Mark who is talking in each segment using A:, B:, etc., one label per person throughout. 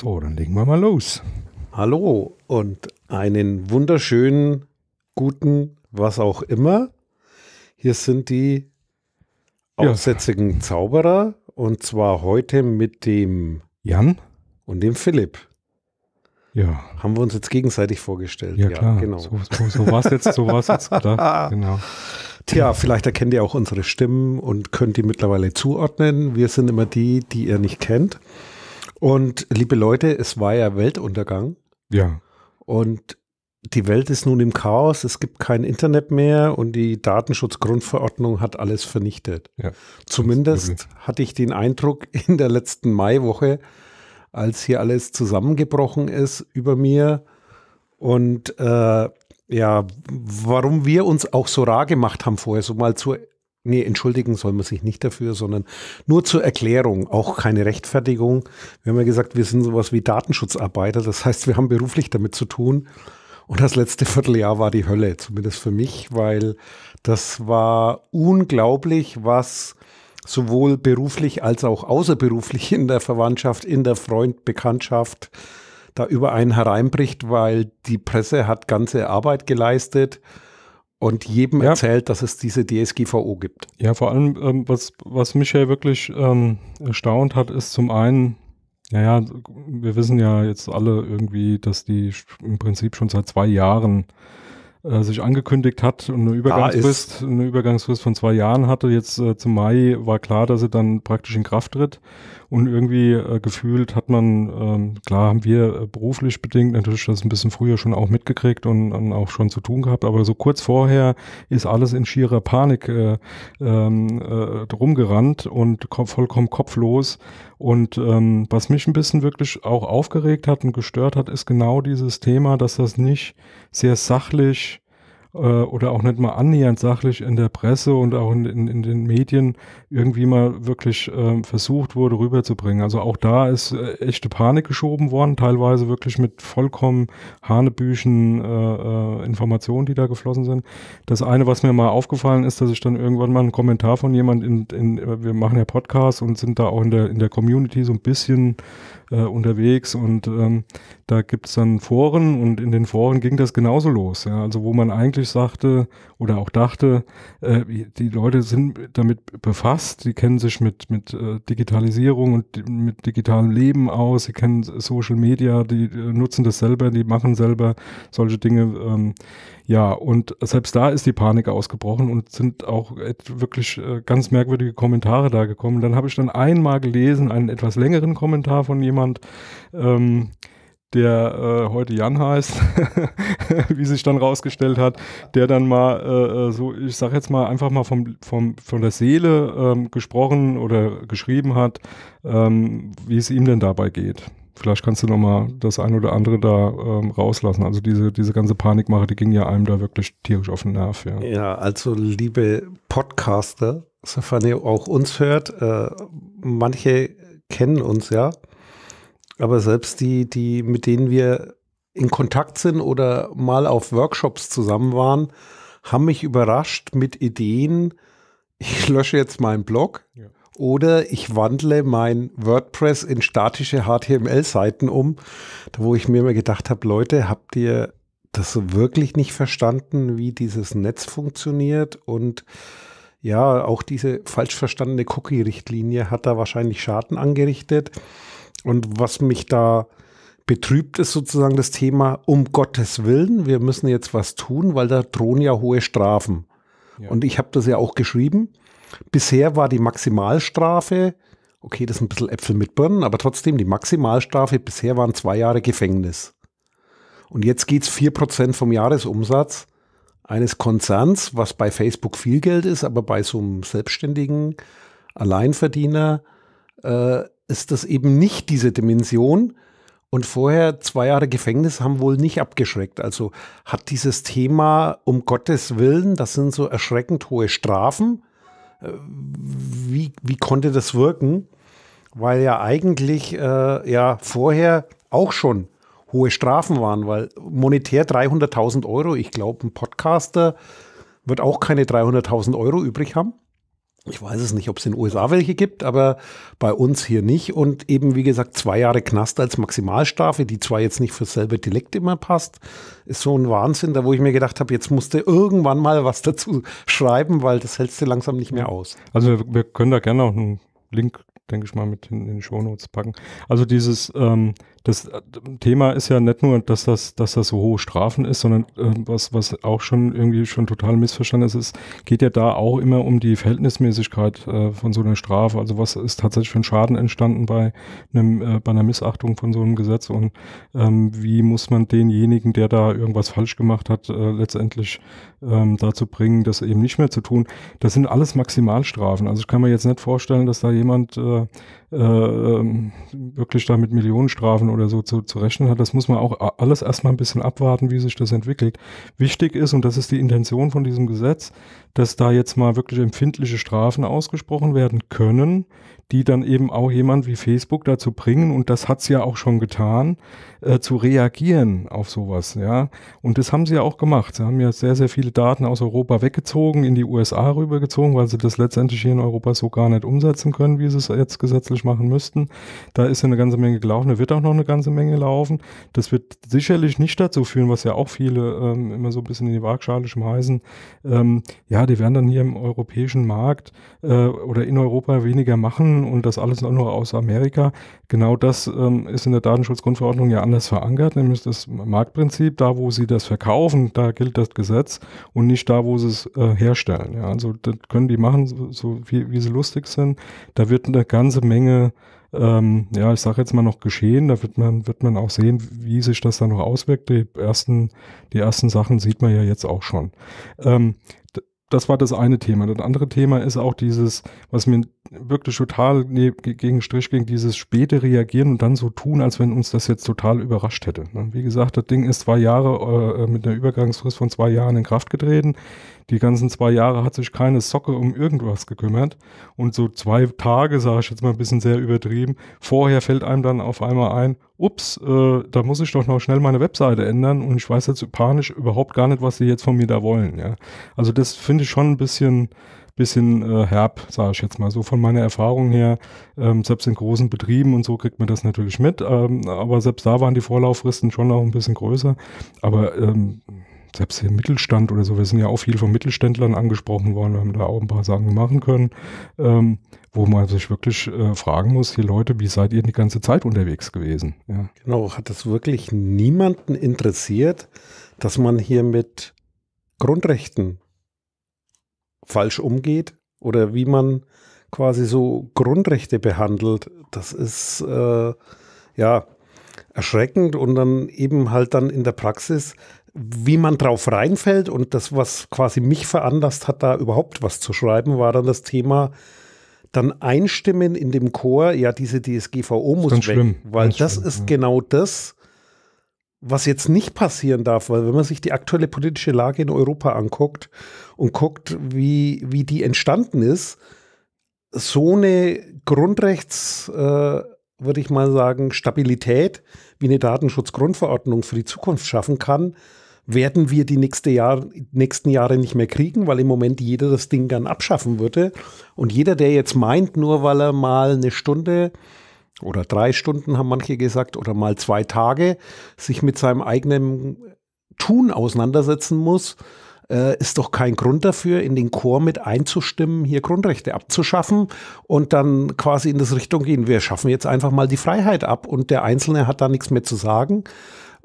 A: So, dann legen wir mal los. Hallo und einen wunderschönen, guten, was auch immer. Hier sind die aussätzigen ja. Zauberer und zwar heute mit dem Jan und dem Philipp. Ja. Haben wir uns jetzt gegenseitig vorgestellt. Ja, ja klar. Genau. So, so, so war es jetzt, so war es jetzt, klar. Genau. Tja, vielleicht erkennt ihr auch unsere Stimmen und könnt die mittlerweile zuordnen. Wir sind immer die, die ihr nicht kennt. Und liebe Leute, es war ja Weltuntergang. Ja. Und die Welt ist nun im Chaos, es gibt kein Internet mehr und die Datenschutzgrundverordnung hat alles vernichtet. Ja, Zumindest hatte ich den Eindruck in der letzten Maiwoche, als hier alles zusammengebrochen ist über mir und äh, ja, warum wir uns auch so rar gemacht haben vorher, so mal zur Nee, entschuldigen soll man sich nicht dafür, sondern nur zur Erklärung, auch keine Rechtfertigung. Wir haben ja gesagt, wir sind sowas wie Datenschutzarbeiter, das heißt, wir haben beruflich damit zu tun. Und das letzte Vierteljahr war die Hölle, zumindest für mich, weil das war unglaublich, was sowohl beruflich als auch außerberuflich in der Verwandtschaft, in der Freundbekanntschaft da über einen hereinbricht, weil die Presse hat ganze Arbeit geleistet und jedem ja. erzählt, dass es diese DSGVO gibt. Ja, vor allem, ähm, was,
B: was mich ja wirklich ähm, erstaunt hat, ist zum einen, naja, wir wissen ja jetzt alle irgendwie, dass die im Prinzip schon seit zwei Jahren äh, sich angekündigt hat und eine Übergangsfrist, eine Übergangsfrist von zwei Jahren hatte. Jetzt äh, zum Mai war klar, dass er dann praktisch in Kraft tritt. Und irgendwie äh, gefühlt hat man, ähm, klar haben wir äh, beruflich bedingt natürlich das ein bisschen früher schon auch mitgekriegt und, und, auch schon zu tun gehabt, aber so kurz vorher ist alles in schierer Panik äh, ähm, äh, rumgerannt und vollkommen kopflos. Und ähm, was mich ein bisschen wirklich auch aufgeregt hat und gestört hat, ist genau dieses Thema, dass das nicht sehr sachlich äh, oder auch nicht mal annähernd sachlich in der Presse und auch in, in, in den Medien irgendwie mal wirklich äh, versucht wurde rüberzubringen. Also auch da ist äh, echte Panik geschoben worden, teilweise wirklich mit vollkommen Hanebüchen äh, äh, Informationen, die da geflossen sind. Das eine, was mir mal aufgefallen ist, dass ich dann irgendwann mal einen Kommentar von jemand in, in äh, wir machen ja Podcasts und sind da auch in der in der Community so ein bisschen äh, unterwegs und ähm, da gibt's dann Foren und in den Foren ging das genauso los. Ja? Also wo man eigentlich sagte oder auch dachte, äh, die Leute sind damit befasst, die kennen sich mit, mit äh, Digitalisierung und mit digitalem Leben aus, sie kennen Social Media, die äh, nutzen das selber, die machen selber solche Dinge. Ähm, ja, und selbst da ist die Panik ausgebrochen und sind auch wirklich äh, ganz merkwürdige Kommentare da gekommen. Dann habe ich dann einmal gelesen, einen etwas längeren Kommentar von jemand, ähm, der äh, heute Jan heißt, wie sich dann rausgestellt hat, der dann mal äh, äh so, ich sage jetzt mal einfach mal vom, vom, von der Seele ähm, gesprochen oder geschrieben hat, ähm, wie es ihm denn dabei geht vielleicht kannst du nochmal das ein oder andere da ähm, rauslassen. Also diese, diese ganze Panikmache, die ging ja einem da wirklich tierisch auf den Nerv. Ja,
A: ja also liebe Podcaster, sofern ihr auch uns hört, äh, manche kennen uns ja, aber selbst die, die, mit denen wir in Kontakt sind oder mal auf Workshops zusammen waren, haben mich überrascht mit Ideen, ich lösche jetzt meinen Blog. Ja oder ich wandle mein WordPress in statische HTML-Seiten um, wo ich mir immer gedacht habe, Leute, habt ihr das wirklich nicht verstanden, wie dieses Netz funktioniert und ja, auch diese falsch verstandene Cookie-Richtlinie hat da wahrscheinlich Schaden angerichtet. Und was mich da betrübt, ist sozusagen das Thema, um Gottes Willen, wir müssen jetzt was tun, weil da drohen ja hohe Strafen. Ja. Und ich habe das ja auch geschrieben. Bisher war die Maximalstrafe, okay, das ist ein bisschen Äpfel mit Birnen, aber trotzdem, die Maximalstrafe bisher waren zwei Jahre Gefängnis. Und jetzt geht es 4% vom Jahresumsatz eines Konzerns, was bei Facebook viel Geld ist, aber bei so einem selbstständigen Alleinverdiener äh, ist das eben nicht diese Dimension. Und vorher zwei Jahre Gefängnis haben wohl nicht abgeschreckt. Also hat dieses Thema um Gottes Willen, das sind so erschreckend hohe Strafen, äh, wie, wie konnte das wirken? Weil ja eigentlich äh, ja vorher auch schon hohe Strafen waren, weil monetär 300.000 Euro, ich glaube, ein Podcaster wird auch keine 300.000 Euro übrig haben. Ich weiß es nicht, ob es in den USA welche gibt, aber bei uns hier nicht. Und eben, wie gesagt, zwei Jahre Knast als Maximalstrafe, die zwar jetzt nicht für selbe Delikt immer passt, ist so ein Wahnsinn, da wo ich mir gedacht habe, jetzt musst du irgendwann mal was dazu schreiben, weil das hältst du langsam nicht mehr aus. Also wir können da
B: gerne auch einen Link, denke ich mal, mit in, in die Shownotes packen. Also dieses, ähm, das äh, Thema ist ja nicht nur, dass das, dass das so hohe Strafen ist, sondern äh, was, was auch schon irgendwie schon total missverstanden ist, ist, geht ja da auch immer um die Verhältnismäßigkeit äh, von so einer Strafe. Also was ist tatsächlich für ein Schaden entstanden bei einem, äh, bei einer Missachtung von so einem Gesetz und ähm, wie muss man denjenigen, der da irgendwas falsch gemacht hat, äh, letztendlich ähm, dazu bringen, das eben nicht mehr zu tun. Das sind alles Maximalstrafen. Also ich kann mir jetzt nicht vorstellen, dass da jemand äh, äh, ähm, wirklich da mit Millionenstrafen oder so zu, zu rechnen hat. Das muss man auch alles erstmal ein bisschen abwarten, wie sich das entwickelt. Wichtig ist, und das ist die Intention von diesem Gesetz, dass da jetzt mal wirklich empfindliche Strafen ausgesprochen werden können, die dann eben auch jemand wie Facebook dazu bringen, und das hat hat's ja auch schon getan, äh, zu reagieren auf sowas, ja. Und das haben sie ja auch gemacht. Sie haben ja sehr, sehr viele Daten aus Europa weggezogen, in die USA rübergezogen, weil sie das letztendlich hier in Europa so gar nicht umsetzen können, wie sie es jetzt gesetzlich machen müssten. Da ist ja eine ganze Menge gelaufen, da wird auch noch eine ganze Menge laufen. Das wird sicherlich nicht dazu führen, was ja auch viele ähm, immer so ein bisschen in die Waagschale schmeißen, ähm, ja, ja, die werden dann hier im europäischen Markt äh, oder in Europa weniger machen und das alles nur aus Amerika. Genau das ähm, ist in der Datenschutzgrundverordnung ja anders verankert, nämlich das Marktprinzip, da wo sie das verkaufen, da gilt das Gesetz und nicht da, wo sie es äh, herstellen. Ja, also das können die machen, so, so wie, wie sie lustig sind. Da wird eine ganze Menge ähm, ja, ich sage jetzt mal noch geschehen. Da wird man, wird man auch sehen, wie sich das dann noch auswirkt. Die ersten, die ersten Sachen sieht man ja jetzt auch schon. Ähm, das war das eine Thema. Das andere Thema ist auch dieses, was mir wirklich total ne, gegen Strich, gegen dieses späte Reagieren und dann so tun, als wenn uns das jetzt total überrascht hätte. Ne? Wie gesagt, das Ding ist zwei Jahre äh, mit einer Übergangsfrist von zwei Jahren in Kraft getreten. Die ganzen zwei Jahre hat sich keine Socke um irgendwas gekümmert. Und so zwei Tage, sage ich jetzt mal ein bisschen sehr übertrieben, vorher fällt einem dann auf einmal ein, ups, äh, da muss ich doch noch schnell meine Webseite ändern und ich weiß jetzt panisch überhaupt gar nicht, was sie jetzt von mir da wollen. Ja? Also das finde ich schon ein bisschen bisschen äh, herb, sage ich jetzt mal so von meiner Erfahrung her. Ähm, selbst in großen Betrieben und so kriegt man das natürlich mit, ähm, aber selbst da waren die Vorlauffristen schon auch ein bisschen größer. Aber ähm, selbst im Mittelstand oder so, wir sind ja auch viel von Mittelständlern angesprochen worden, wir haben da auch ein paar Sachen machen können, ähm, wo man sich wirklich äh, fragen muss, hier Leute, wie seid ihr die ganze Zeit unterwegs gewesen? Ja. Genau,
A: hat es wirklich niemanden interessiert, dass man hier mit Grundrechten falsch umgeht oder wie man quasi so Grundrechte behandelt, das ist äh, ja erschreckend und dann eben halt dann in der Praxis, wie man drauf reinfällt und das, was quasi mich veranlasst hat, da überhaupt was zu schreiben, war dann das Thema dann einstimmen in dem Chor, ja, diese DSGVO muss weg, schlimm. weil ganz das schlimm, ist ja. genau das, was jetzt nicht passieren darf, weil wenn man sich die aktuelle politische Lage in Europa anguckt und guckt, wie, wie die entstanden ist, so eine Grundrechts, äh, würde ich mal sagen, Stabilität, wie eine Datenschutzgrundverordnung für die Zukunft schaffen kann, werden wir die nächste Jahr, nächsten Jahre nicht mehr kriegen, weil im Moment jeder das Ding gern abschaffen würde. Und jeder, der jetzt meint, nur weil er mal eine Stunde oder drei Stunden haben manche gesagt oder mal zwei Tage sich mit seinem eigenen Tun auseinandersetzen muss, äh, ist doch kein Grund dafür, in den Chor mit einzustimmen, hier Grundrechte abzuschaffen und dann quasi in das Richtung gehen. Wir schaffen jetzt einfach mal die Freiheit ab und der Einzelne hat da nichts mehr zu sagen.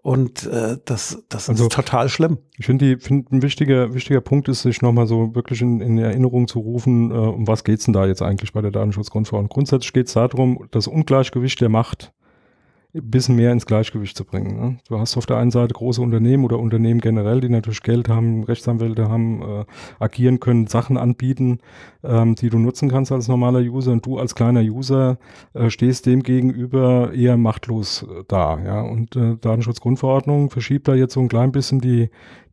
A: Und äh, das, das also, ist total schlimm. Ich finde, die find, ein wichtiger,
B: wichtiger Punkt ist, sich nochmal so wirklich in, in, Erinnerung zu rufen, äh, um was geht's denn da jetzt eigentlich bei der Datenschutzgrundverordnung. Grundsätzlich geht's darum, das Ungleichgewicht der Macht ein bisschen mehr ins Gleichgewicht zu bringen. Ne? Du hast auf der einen Seite große Unternehmen oder Unternehmen generell, die natürlich Geld haben, Rechtsanwälte haben, äh, agieren können, Sachen anbieten, ähm, die du nutzen kannst als normaler User und du als kleiner User äh, stehst dem gegenüber eher machtlos äh, da. Ja? Und äh, Datenschutzgrundverordnung verschiebt da jetzt so ein klein bisschen die,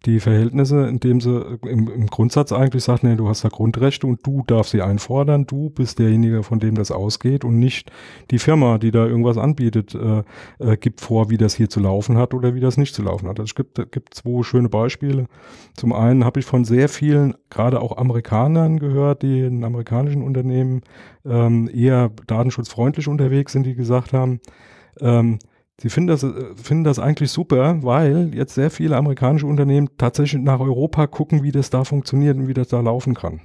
B: die Verhältnisse, indem sie äh, im, im, Grundsatz eigentlich sagt, nee, du hast da Grundrechte und du darfst sie einfordern, du bist derjenige, von dem das ausgeht und nicht die Firma, die da irgendwas anbietet, äh, äh, gibt vor, wie das hier zu laufen hat oder wie das nicht zu laufen hat. Also es gibt, äh, gibt zwei schöne Beispiele. Zum einen habe ich von sehr vielen, gerade auch Amerikanern gehört, die in amerikanischen Unternehmen ähm, eher datenschutzfreundlich unterwegs sind, die gesagt haben, ähm, Sie finden das, äh, finden das eigentlich super, weil jetzt sehr viele amerikanische Unternehmen tatsächlich nach Europa gucken, wie das da funktioniert und wie das da laufen kann.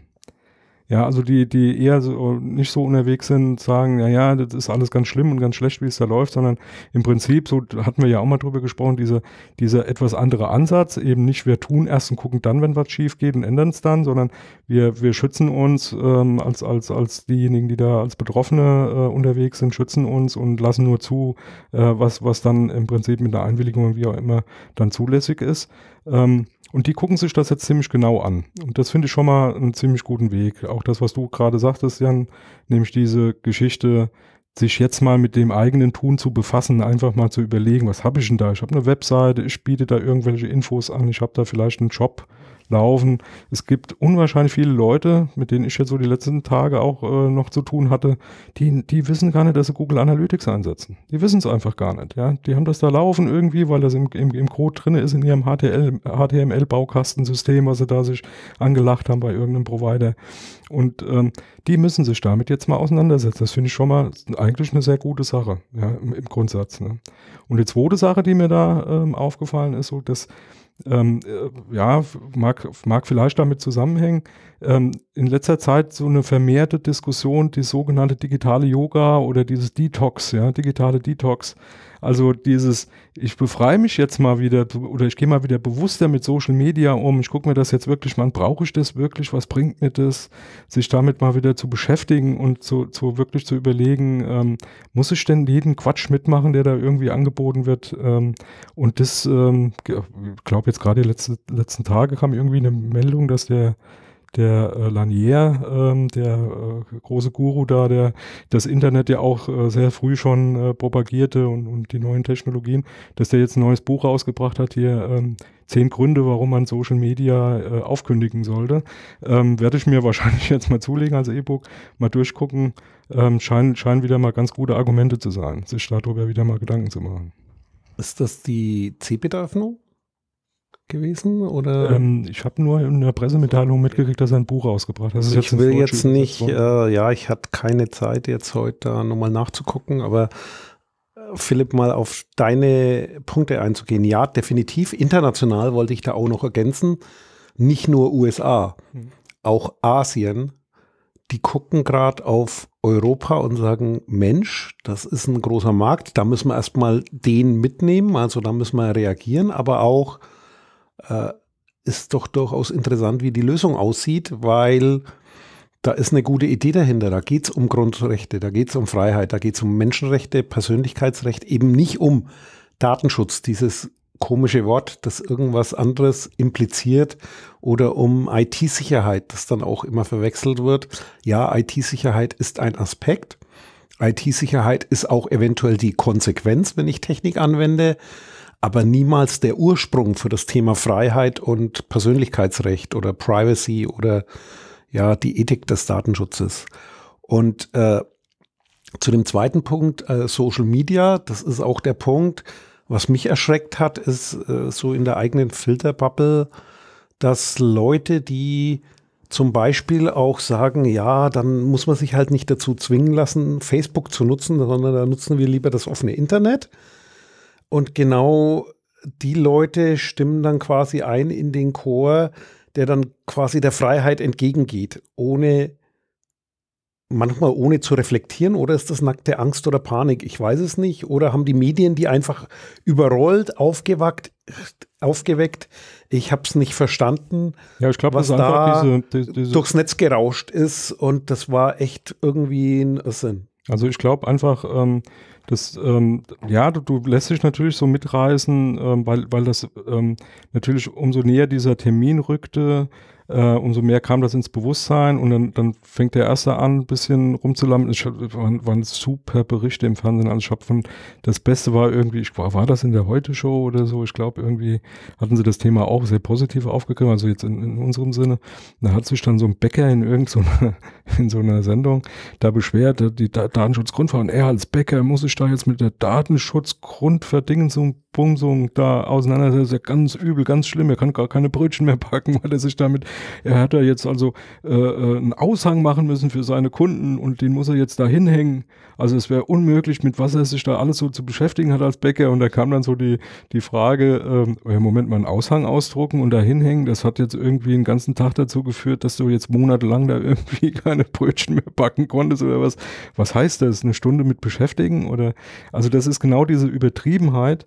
B: Ja, also die, die eher so, nicht so unterwegs sind, sagen, ja, ja, das ist alles ganz schlimm und ganz schlecht, wie es da läuft, sondern im Prinzip, so hatten wir ja auch mal drüber gesprochen, diese, dieser etwas andere Ansatz, eben nicht wir tun erst und gucken dann, wenn was schief geht und ändern es dann, sondern wir, wir schützen uns ähm, als, als, als diejenigen, die da als Betroffene äh, unterwegs sind, schützen uns und lassen nur zu, äh, was, was dann im Prinzip mit einer Einwilligung wie auch immer dann zulässig ist. Ähm, und die gucken sich das jetzt ziemlich genau an. Und das finde ich schon mal einen ziemlich guten Weg auch das, was du gerade sagtest, Jan, nämlich diese Geschichte, sich jetzt mal mit dem eigenen Tun zu befassen, einfach mal zu überlegen, was habe ich denn da? Ich habe eine Webseite, ich biete da irgendwelche Infos an, ich habe da vielleicht einen Job, laufen. Es gibt unwahrscheinlich viele Leute, mit denen ich jetzt so die letzten Tage auch äh, noch zu tun hatte, die, die wissen gar nicht, dass sie Google Analytics einsetzen. Die wissen es einfach gar nicht. Ja? Die haben das da laufen irgendwie, weil das im, im, im Code drin ist, in ihrem HTML-Baukastensystem, was sie da sich angelacht haben bei irgendeinem Provider. Und ähm, die müssen sich damit jetzt mal auseinandersetzen. Das finde ich schon mal eigentlich eine sehr gute Sache, ja, im, im Grundsatz. Ne? Und die zweite Sache, die mir da ähm, aufgefallen ist, so, dass ähm, äh, ja, mag, mag vielleicht damit zusammenhängen ähm, in letzter Zeit so eine vermehrte Diskussion, die sogenannte digitale Yoga oder dieses Detox, ja, digitale Detox. Also dieses, ich befreie mich jetzt mal wieder oder ich gehe mal wieder bewusster mit Social Media um. Ich gucke mir das jetzt wirklich mal Brauche ich das wirklich? Was bringt mir das? Sich damit mal wieder zu beschäftigen und zu, zu wirklich zu überlegen, ähm, muss ich denn jeden Quatsch mitmachen, der da irgendwie angeboten wird? Ähm, und das, ähm, ich glaube jetzt gerade die letzte, letzten Tage kam irgendwie eine Meldung, dass der der äh, Lanier, ähm, der äh, große Guru da, der das Internet ja auch äh, sehr früh schon äh, propagierte und, und die neuen Technologien, dass der jetzt ein neues Buch rausgebracht hat, hier ähm, zehn Gründe, warum man Social Media äh, aufkündigen sollte. Ähm, Werde ich mir wahrscheinlich jetzt mal zulegen als E-Book, mal durchgucken. Ähm, scheinen, scheinen wieder mal ganz gute Argumente zu sein, sich darüber wieder mal Gedanken zu machen.
A: Ist das die Cebit-Öffnung?
B: gewesen? Oder? Ähm, ich habe nur in der Pressemitteilung mitgekriegt, dass er ein Buch rausgebracht hat. Also ich will jetzt nicht,
A: äh, ja, ich hatte keine Zeit jetzt heute nochmal nachzugucken, aber äh, Philipp, mal auf deine Punkte einzugehen. Ja, definitiv. International wollte ich da auch noch ergänzen. Nicht nur USA, mhm. auch Asien. Die gucken gerade auf Europa und sagen, Mensch, das ist ein großer Markt, da müssen wir erstmal den mitnehmen, also da müssen wir reagieren, aber auch äh, ist doch durchaus interessant, wie die Lösung aussieht, weil da ist eine gute Idee dahinter. Da geht es um Grundrechte, da geht es um Freiheit, da geht es um Menschenrechte, Persönlichkeitsrecht, eben nicht um Datenschutz, dieses komische Wort, das irgendwas anderes impliziert, oder um IT-Sicherheit, das dann auch immer verwechselt wird. Ja, IT-Sicherheit ist ein Aspekt. IT-Sicherheit ist auch eventuell die Konsequenz, wenn ich Technik anwende aber niemals der Ursprung für das Thema Freiheit und Persönlichkeitsrecht oder Privacy oder ja, die Ethik des Datenschutzes. Und äh, zu dem zweiten Punkt, äh, Social Media, das ist auch der Punkt, was mich erschreckt hat, ist äh, so in der eigenen Filterbubble, dass Leute, die zum Beispiel auch sagen, ja, dann muss man sich halt nicht dazu zwingen lassen, Facebook zu nutzen, sondern da nutzen wir lieber das offene Internet. Und genau die Leute stimmen dann quasi ein in den Chor, der dann quasi der Freiheit entgegengeht, ohne manchmal ohne zu reflektieren oder ist das nackte Angst oder Panik? Ich weiß es nicht. Oder haben die Medien die einfach überrollt, aufgewackt, aufgeweckt? Ich habe es nicht verstanden, ja, ich glaub, was da diese, diese durchs Netz gerauscht ist und das war echt irgendwie ein Sinn.
B: Also ich glaube einfach, ähm, das, ähm, ja, du, du, lässt dich natürlich so mitreißen, ähm, weil, weil das ähm, natürlich umso näher dieser Termin rückte, äh, umso mehr kam das ins Bewusstsein und dann, dann fängt der Erste an, ein bisschen rumzulampen. Es waren, waren super Berichte im Fernsehen. Also ich habe von, das Beste war irgendwie, ich, war, war das in der Heute-Show oder so? Ich glaube, irgendwie hatten sie das Thema auch sehr positiv aufgegriffen, also jetzt in, in unserem Sinne. Da hat sich dann so ein Bäcker in irgendeiner, in so einer Sendung da beschwert, die da Datenschutzgrundverordnung, er als Bäcker muss sich da jetzt mit der so ein Bumsung da auseinandersetzt, ganz übel, ganz schlimm, er kann gar keine Brötchen mehr backen, weil er sich damit er hat da jetzt also äh, äh, einen Aushang machen müssen für seine Kunden und den muss er jetzt da hinhängen. Also es wäre unmöglich, mit was er sich da alles so zu beschäftigen hat als Bäcker. Und da kam dann so die, die Frage, ähm, oh Moment mal, einen Aushang ausdrucken und da hinhängen, das hat jetzt irgendwie einen ganzen Tag dazu geführt, dass du jetzt monatelang da irgendwie keine Brötchen mehr backen konntest oder was. Was heißt das? Eine Stunde mit beschäftigen? Oder also das ist genau diese Übertriebenheit,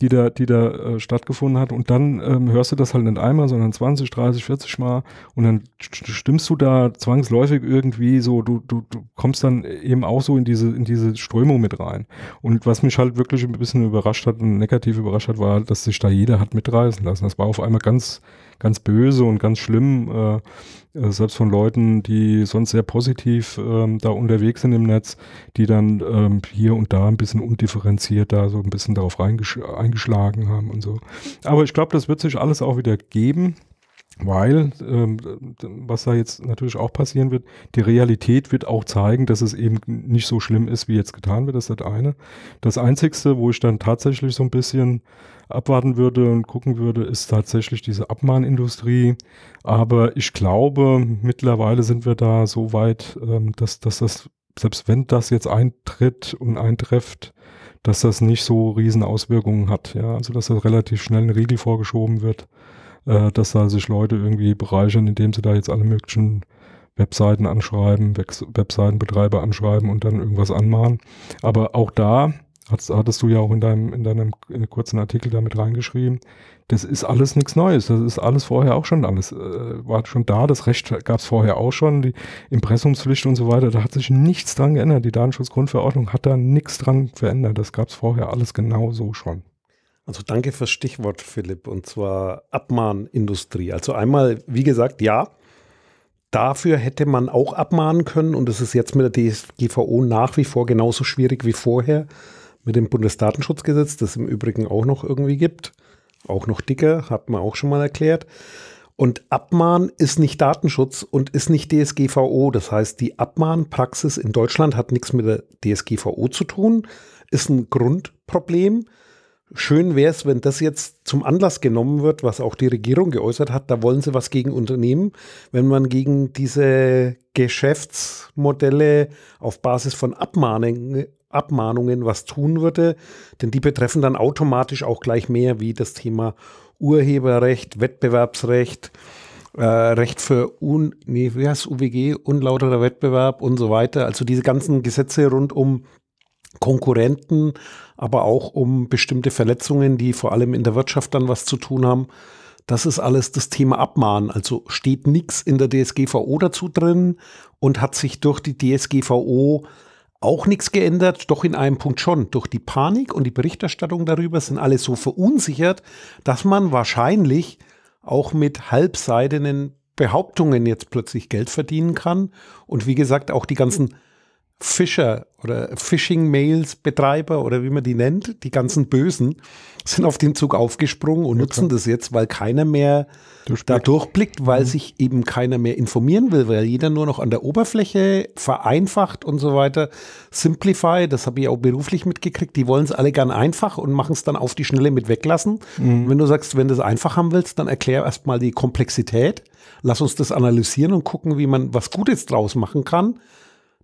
B: die da, die da äh, stattgefunden hat. Und dann ähm, hörst du das halt nicht einmal, sondern 20, 30, 40 Mal. Und dann stimmst du da zwangsläufig irgendwie so, du, du, du kommst dann eben auch so in diese, in diese Strömung mit rein. Und was mich halt wirklich ein bisschen überrascht hat und negativ überrascht hat, war, dass sich da jeder hat mitreißen lassen. Das war auf einmal ganz, ganz böse und ganz schlimm, äh, äh, selbst von Leuten, die sonst sehr positiv äh, da unterwegs sind im Netz, die dann äh, hier und da ein bisschen undifferenziert da so ein bisschen darauf eingeschlagen haben und so. Aber ich glaube, das wird sich alles auch wieder geben. Weil, ähm, was da jetzt natürlich auch passieren wird, die Realität wird auch zeigen, dass es eben nicht so schlimm ist, wie jetzt getan wird. Das ist das eine. Das Einzigste, wo ich dann tatsächlich so ein bisschen abwarten würde und gucken würde, ist tatsächlich diese Abmahnindustrie. Aber ich glaube, mittlerweile sind wir da so weit, ähm, dass, dass das, selbst wenn das jetzt eintritt und eintrefft, dass das nicht so riesen Auswirkungen hat. Ja? Also dass das relativ schnell ein Riegel vorgeschoben wird äh, dass da sich Leute irgendwie bereichern, indem sie da jetzt alle möglichen Webseiten anschreiben, Webseitenbetreiber anschreiben und dann irgendwas anmahnen. Aber auch da hast, hattest du ja auch in deinem, in deinem kurzen Artikel damit reingeschrieben, das ist alles nichts Neues. Das ist alles vorher auch schon alles, äh, war schon da. Das Recht gab es vorher auch schon, die Impressumspflicht und so weiter. Da hat sich nichts dran geändert. Die Datenschutzgrundverordnung hat da nichts dran verändert. Das gab es vorher alles genauso schon.
A: Also danke fürs Stichwort, Philipp, und zwar Abmahnindustrie. Also einmal, wie gesagt, ja, dafür hätte man auch abmahnen können und es ist jetzt mit der DSGVO nach wie vor genauso schwierig wie vorher mit dem Bundesdatenschutzgesetz, das im Übrigen auch noch irgendwie gibt. Auch noch dicker, hat man auch schon mal erklärt. Und Abmahn ist nicht Datenschutz und ist nicht DSGVO. Das heißt, die Abmahnpraxis in Deutschland hat nichts mit der DSGVO zu tun, ist ein Grundproblem. Schön wäre es, wenn das jetzt zum Anlass genommen wird, was auch die Regierung geäußert hat, da wollen sie was gegen unternehmen, wenn man gegen diese Geschäftsmodelle auf Basis von Abmahnungen, Abmahnungen was tun würde, denn die betreffen dann automatisch auch gleich mehr wie das Thema Urheberrecht, Wettbewerbsrecht, äh, Recht für Un, nee, wie heißt UWG, unlauterer Wettbewerb und so weiter. Also diese ganzen Gesetze rund um Konkurrenten, aber auch um bestimmte Verletzungen, die vor allem in der Wirtschaft dann was zu tun haben. Das ist alles das Thema Abmahnen. Also steht nichts in der DSGVO dazu drin und hat sich durch die DSGVO auch nichts geändert, doch in einem Punkt schon. Durch die Panik und die Berichterstattung darüber sind alle so verunsichert, dass man wahrscheinlich auch mit halbseidenen Behauptungen jetzt plötzlich Geld verdienen kann. Und wie gesagt, auch die ganzen Fischer oder Phishing-Mails-Betreiber oder wie man die nennt, die ganzen Bösen, sind auf den Zug aufgesprungen und ja, nutzen klar. das jetzt, weil keiner mehr da durchblickt, weil mhm. sich eben keiner mehr informieren will, weil jeder nur noch an der Oberfläche vereinfacht und so weiter. Simplify, das habe ich auch beruflich mitgekriegt, die wollen es alle gern einfach und machen es dann auf die Schnelle mit weglassen. Mhm. Wenn du sagst, wenn du es einfach haben willst, dann erklär erstmal die Komplexität. Lass uns das analysieren und gucken, wie man was Gutes draus machen kann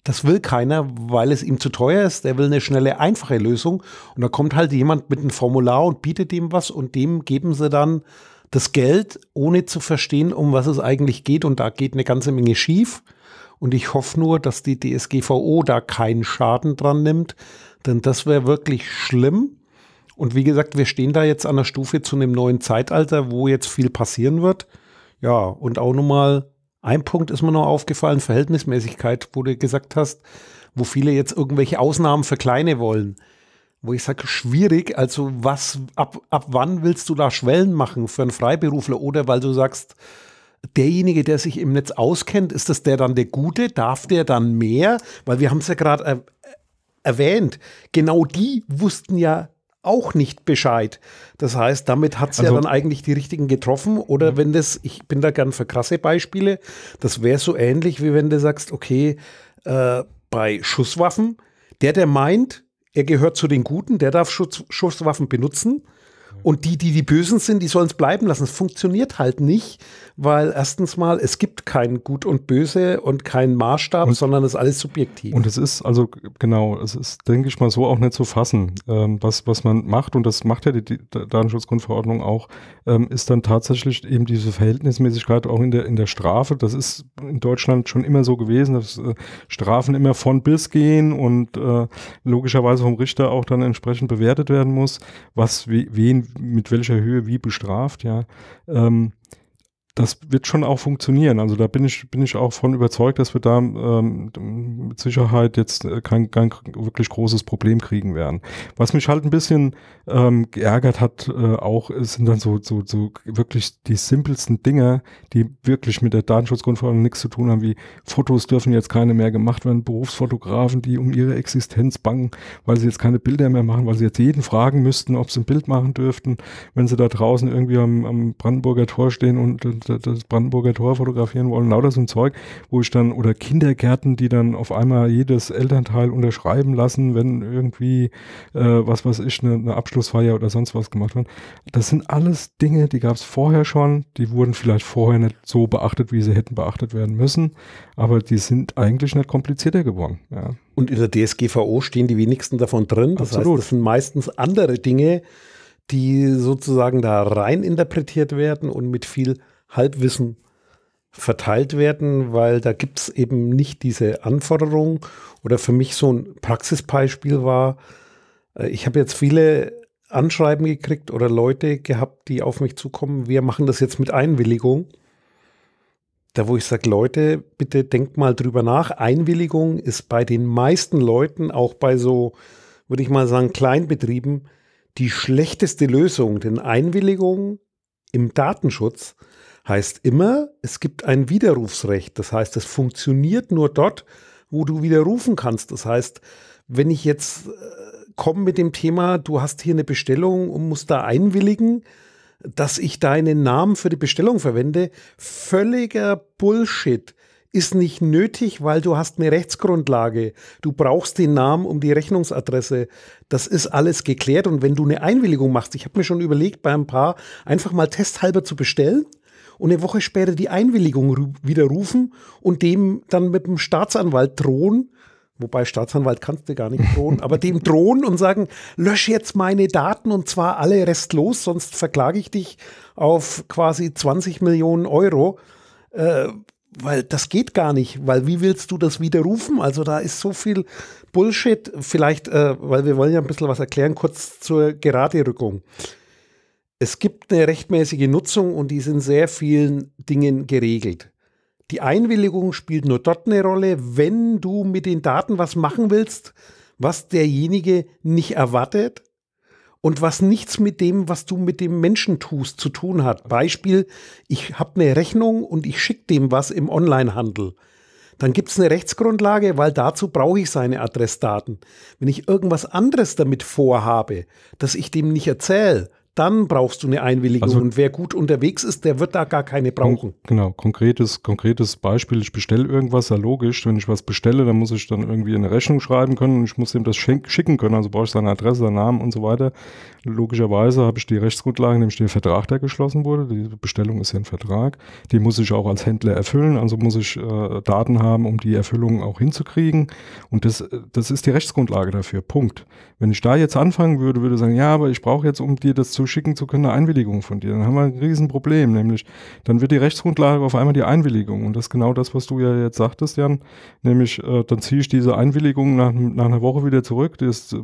A: das will keiner, weil es ihm zu teuer ist. Der will eine schnelle, einfache Lösung. Und da kommt halt jemand mit einem Formular und bietet dem was und dem geben sie dann das Geld, ohne zu verstehen, um was es eigentlich geht. Und da geht eine ganze Menge schief. Und ich hoffe nur, dass die DSGVO da keinen Schaden dran nimmt, denn das wäre wirklich schlimm. Und wie gesagt, wir stehen da jetzt an der Stufe zu einem neuen Zeitalter, wo jetzt viel passieren wird. Ja, und auch nochmal ein Punkt ist mir noch aufgefallen, Verhältnismäßigkeit, wo du gesagt hast, wo viele jetzt irgendwelche Ausnahmen für kleine wollen. Wo ich sage, schwierig, also was, ab, ab wann willst du da Schwellen machen für einen Freiberufler? Oder weil du sagst, derjenige, der sich im Netz auskennt, ist das der dann der Gute? Darf der dann mehr? Weil wir haben es ja gerade er erwähnt, genau die wussten ja auch nicht Bescheid. Das heißt, damit hat sie also, ja dann eigentlich die richtigen getroffen. Oder mhm. wenn das, ich bin da gern für krasse Beispiele, das wäre so ähnlich, wie wenn du sagst, okay, äh, bei Schusswaffen, der, der meint, er gehört zu den Guten, der darf Schuss, Schusswaffen benutzen. Und die, die die Bösen sind, die sollen es bleiben lassen. Es funktioniert halt nicht, weil erstens mal, es gibt kein Gut und Böse und keinen Maßstab, und, sondern es ist alles subjektiv. Und es ist,
B: also genau, es ist, denke ich mal, so auch nicht zu fassen. Ähm, was, was man macht, und das macht ja die, die Datenschutzgrundverordnung auch, ähm, ist dann tatsächlich eben diese Verhältnismäßigkeit auch in der, in der Strafe. Das ist in Deutschland schon immer so gewesen, dass äh, Strafen immer von bis gehen und äh, logischerweise vom Richter auch dann entsprechend bewertet werden muss, was wen mit welcher Höhe wie bestraft, ja. Ähm, das wird schon auch funktionieren. Also da bin ich, bin ich auch von überzeugt, dass wir da ähm, mit Sicherheit jetzt äh, kein, kein wirklich großes Problem kriegen werden. Was mich halt ein bisschen ähm, geärgert hat, äh, auch sind dann so, so, so wirklich die simpelsten Dinge, die wirklich mit der Datenschutzgrundverordnung nichts zu tun haben, wie Fotos dürfen jetzt keine mehr gemacht werden, Berufsfotografen, die um ihre Existenz bangen, weil sie jetzt keine Bilder mehr machen, weil sie jetzt jeden fragen müssten, ob sie ein Bild machen dürften, wenn sie da draußen irgendwie am, am Brandenburger Tor stehen und das Brandenburger Tor fotografieren wollen, lauter so ein Zeug, wo ich dann, oder Kindergärten, die dann auf einmal jedes Elternteil unterschreiben lassen, wenn irgendwie, äh, was weiß ich, eine, eine Abschlussfeier oder sonst was gemacht wird. Das sind alles Dinge, die gab es vorher schon, die wurden vielleicht vorher nicht so beachtet, wie sie hätten beachtet werden müssen, aber die sind eigentlich nicht komplizierter geworden. Ja.
A: Und in der DSGVO stehen die wenigsten davon drin. Das Absolut. heißt, das sind meistens andere Dinge, die sozusagen da rein interpretiert werden und mit viel Halbwissen verteilt werden, weil da gibt es eben nicht diese Anforderung. Oder für mich so ein Praxisbeispiel war, äh, ich habe jetzt viele Anschreiben gekriegt oder Leute gehabt, die auf mich zukommen, wir machen das jetzt mit Einwilligung. Da wo ich sage, Leute, bitte denkt mal drüber nach. Einwilligung ist bei den meisten Leuten, auch bei so, würde ich mal sagen, Kleinbetrieben, die schlechteste Lösung. Denn Einwilligung im Datenschutz heißt immer, es gibt ein Widerrufsrecht. Das heißt, es funktioniert nur dort, wo du widerrufen kannst. Das heißt, wenn ich jetzt äh, komme mit dem Thema, du hast hier eine Bestellung und musst da einwilligen, dass ich deinen Namen für die Bestellung verwende, völliger Bullshit ist nicht nötig, weil du hast eine Rechtsgrundlage. Du brauchst den Namen um die Rechnungsadresse. Das ist alles geklärt. Und wenn du eine Einwilligung machst, ich habe mir schon überlegt, bei ein paar einfach mal testhalber zu bestellen, und eine Woche später die Einwilligung widerrufen und dem dann mit dem Staatsanwalt drohen, wobei Staatsanwalt kannst du gar nicht drohen, aber dem drohen und sagen, lösch jetzt meine Daten und zwar alle restlos, sonst verklage ich dich auf quasi 20 Millionen Euro. Äh, weil das geht gar nicht, weil wie willst du das widerrufen? Also da ist so viel Bullshit. Vielleicht, äh, weil wir wollen ja ein bisschen was erklären, kurz zur Geraderückung. Es gibt eine rechtmäßige Nutzung und die ist in sehr vielen Dingen geregelt. Die Einwilligung spielt nur dort eine Rolle, wenn du mit den Daten was machen willst, was derjenige nicht erwartet und was nichts mit dem, was du mit dem Menschen tust, zu tun hat. Beispiel, ich habe eine Rechnung und ich schicke dem was im Onlinehandel. Dann gibt es eine Rechtsgrundlage, weil dazu brauche ich seine Adressdaten. Wenn ich irgendwas anderes damit vorhabe, dass ich dem nicht erzähle, dann brauchst du eine Einwilligung. Also, und wer gut unterwegs ist, der wird da gar keine brauchen.
B: Genau, konkretes, konkretes Beispiel, ich bestelle irgendwas, ja logisch, wenn ich was bestelle, dann muss ich dann irgendwie eine Rechnung schreiben können und ich muss ihm das schicken können, also brauche ich seine Adresse, seinen Namen und so weiter. Logischerweise habe ich die Rechtsgrundlage, nämlich den Vertrag, der geschlossen wurde, die Bestellung ist ja ein Vertrag, die muss ich auch als Händler erfüllen, also muss ich äh, Daten haben, um die Erfüllung auch hinzukriegen und das, äh, das ist die Rechtsgrundlage dafür, Punkt. Wenn ich da jetzt anfangen würde, würde ich sagen, ja, aber ich brauche jetzt, um dir das zu schicken zu können, eine Einwilligung von dir. Dann haben wir ein Riesenproblem, nämlich dann wird die Rechtsgrundlage auf einmal die Einwilligung. Und das ist genau das, was du ja jetzt sagtest, Jan, nämlich äh, dann ziehe ich diese Einwilligung nach, nach einer Woche wieder zurück, die ist, äh,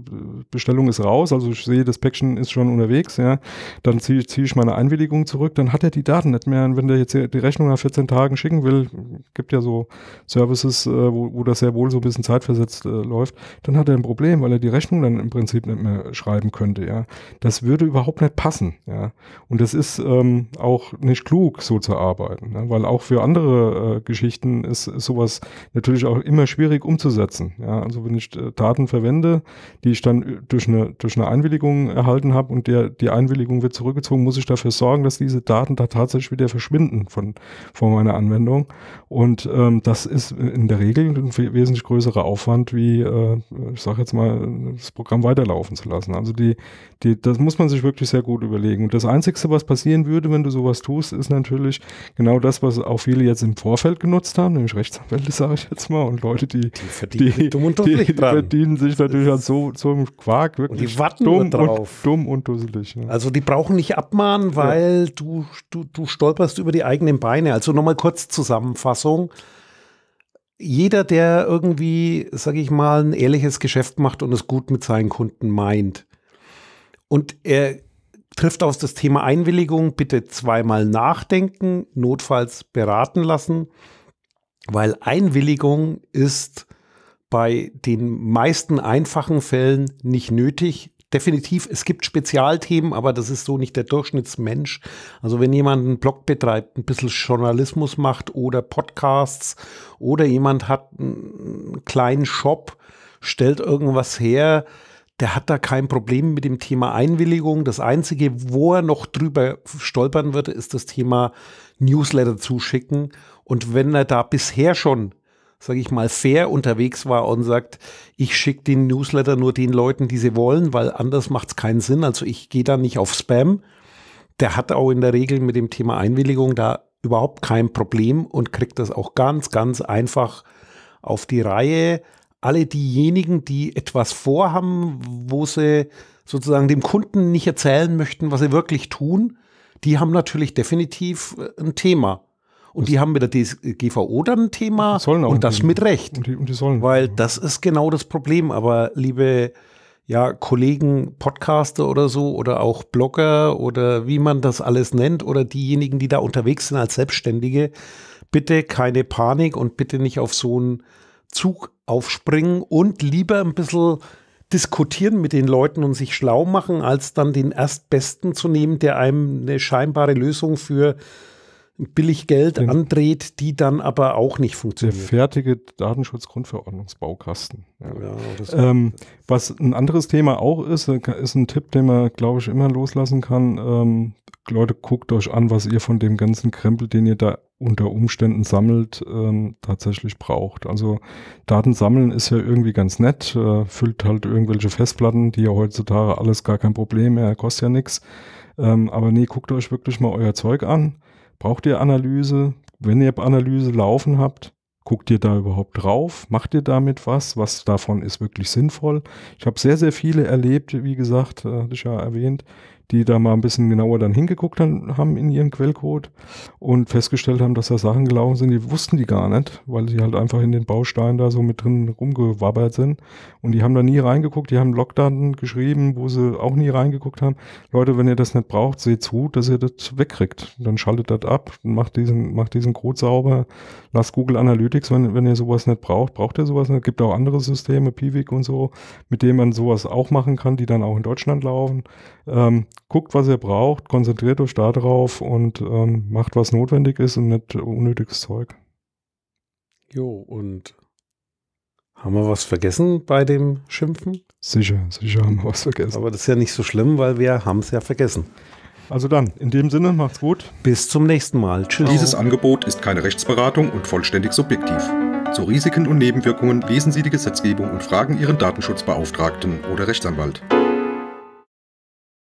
B: Bestellung ist raus, also ich sehe, das Päckchen ist schon unterwegs, ja, dann ziehe zieh ich meine Einwilligung zurück, dann hat er die Daten nicht mehr. Und wenn der jetzt die Rechnung nach 14 Tagen schicken will, gibt ja so Services, äh, wo, wo das sehr wohl so ein bisschen zeitversetzt äh, läuft, dann hat er ein Problem, weil er die Rechnung dann im Prinzip nicht mehr schreiben könnte, ja. Das würde überhaupt nicht nicht passen. Ja. Und das ist ähm, auch nicht klug, so zu arbeiten, ne? weil auch für andere äh, Geschichten ist, ist sowas natürlich auch immer schwierig umzusetzen. Ja. Also wenn ich äh, Daten verwende, die ich dann äh, durch eine, durch eine Einwilligung erhalten habe und der, die Einwilligung wird zurückgezogen, muss ich dafür sorgen, dass diese Daten da tatsächlich wieder verschwinden von, von meiner Anwendung. Und ähm, das ist in der Regel ein wesentlich größerer Aufwand, wie, äh, ich sage jetzt mal, das Programm weiterlaufen zu lassen. Also die, die, das muss man sich wirklich sehr sehr gut überlegen. Und das Einzige, was passieren würde, wenn du sowas tust, ist natürlich genau das, was auch viele jetzt im Vorfeld genutzt haben, nämlich Rechtsanwälte, sage ich jetzt mal, und Leute, die, die, verdienen, die, die, die
A: verdienen sich natürlich an halt so, so einem Quark wirklich und die warten dumm, drauf. Und, dumm und dusselig. Ne? Also die brauchen nicht abmahnen, weil ja. du, du, du stolperst über die eigenen Beine. Also nochmal kurz Zusammenfassung jeder, der irgendwie, sage ich mal, ein ehrliches Geschäft macht und es gut mit seinen Kunden meint und er trifft auf das Thema Einwilligung bitte zweimal nachdenken, notfalls beraten lassen, weil Einwilligung ist bei den meisten einfachen Fällen nicht nötig. Definitiv, es gibt Spezialthemen, aber das ist so nicht der Durchschnittsmensch. Also wenn jemand einen Blog betreibt, ein bisschen Journalismus macht oder Podcasts oder jemand hat einen kleinen Shop, stellt irgendwas her, der hat da kein Problem mit dem Thema Einwilligung. Das Einzige, wo er noch drüber stolpern wird, ist das Thema Newsletter zuschicken. Und wenn er da bisher schon, sage ich mal, fair unterwegs war und sagt, ich schicke den Newsletter nur den Leuten, die sie wollen, weil anders macht es keinen Sinn. Also ich gehe da nicht auf Spam. Der hat auch in der Regel mit dem Thema Einwilligung da überhaupt kein Problem und kriegt das auch ganz, ganz einfach auf die Reihe alle diejenigen, die etwas vorhaben, wo sie sozusagen dem Kunden nicht erzählen möchten, was sie wirklich tun, die haben natürlich definitiv äh, ein Thema. Und die haben mit der GVO dann ein Thema sollen auch und das mit Recht. Und die, und die sollen. Weil das ist genau das Problem. Aber liebe ja, Kollegen, Podcaster oder so oder auch Blogger oder wie man das alles nennt oder diejenigen, die da unterwegs sind als Selbstständige, bitte keine Panik und bitte nicht auf so ein Zug aufspringen und lieber ein bisschen diskutieren mit den Leuten und sich schlau machen, als dann den Erstbesten zu nehmen, der einem eine scheinbare Lösung für äh, Billiggeld den, andreht, die dann aber auch nicht funktioniert. Der fertige Datenschutzgrundverordnungsbaukasten. Ja.
B: Ja, ähm, was ein anderes Thema auch ist, ist ein Tipp, den man, glaube ich, immer loslassen kann. Ähm, Leute, guckt euch an, was ihr von dem ganzen Krempel, den ihr da unter Umständen sammelt, ähm, tatsächlich braucht. Also Daten sammeln ist ja irgendwie ganz nett, äh, füllt halt irgendwelche Festplatten, die ja heutzutage alles gar kein Problem mehr, kostet ja nichts. Ähm, aber nee, guckt euch wirklich mal euer Zeug an. Braucht ihr Analyse? Wenn ihr Analyse laufen habt, guckt ihr da überhaupt drauf? Macht ihr damit was? Was davon ist wirklich sinnvoll? Ich habe sehr, sehr viele erlebt, wie gesagt, äh, hatte ich ja erwähnt, die da mal ein bisschen genauer dann hingeguckt haben in ihren Quellcode und festgestellt haben, dass da Sachen gelaufen sind, die wussten die gar nicht, weil sie halt einfach in den Bausteinen da so mit drin rumgewabbert sind. Und die haben da nie reingeguckt, die haben Logdaten geschrieben, wo sie auch nie reingeguckt haben. Leute, wenn ihr das nicht braucht, seht zu, dass ihr das wegkriegt. Dann schaltet das ab, macht diesen, macht diesen Code sauber, lasst Google Analytics, wenn, wenn ihr sowas nicht braucht, braucht ihr sowas nicht. Gibt auch andere Systeme, Piwik und so, mit denen man sowas auch machen kann, die dann auch in Deutschland laufen. Ähm, guckt, was ihr braucht, konzentriert euch darauf und ähm, macht, was notwendig ist und nicht unnötiges
A: Zeug. Jo, und haben wir was vergessen bei dem Schimpfen? Sicher, sicher haben wir was vergessen. Aber das ist ja nicht so schlimm, weil wir haben es ja vergessen. Also dann, in dem Sinne, macht's gut. Bis zum nächsten Mal. Tschüss. Dieses
B: Angebot ist keine Rechtsberatung und vollständig subjektiv. Zu Risiken und Nebenwirkungen lesen Sie die Gesetzgebung und fragen Ihren Datenschutzbeauftragten oder Rechtsanwalt.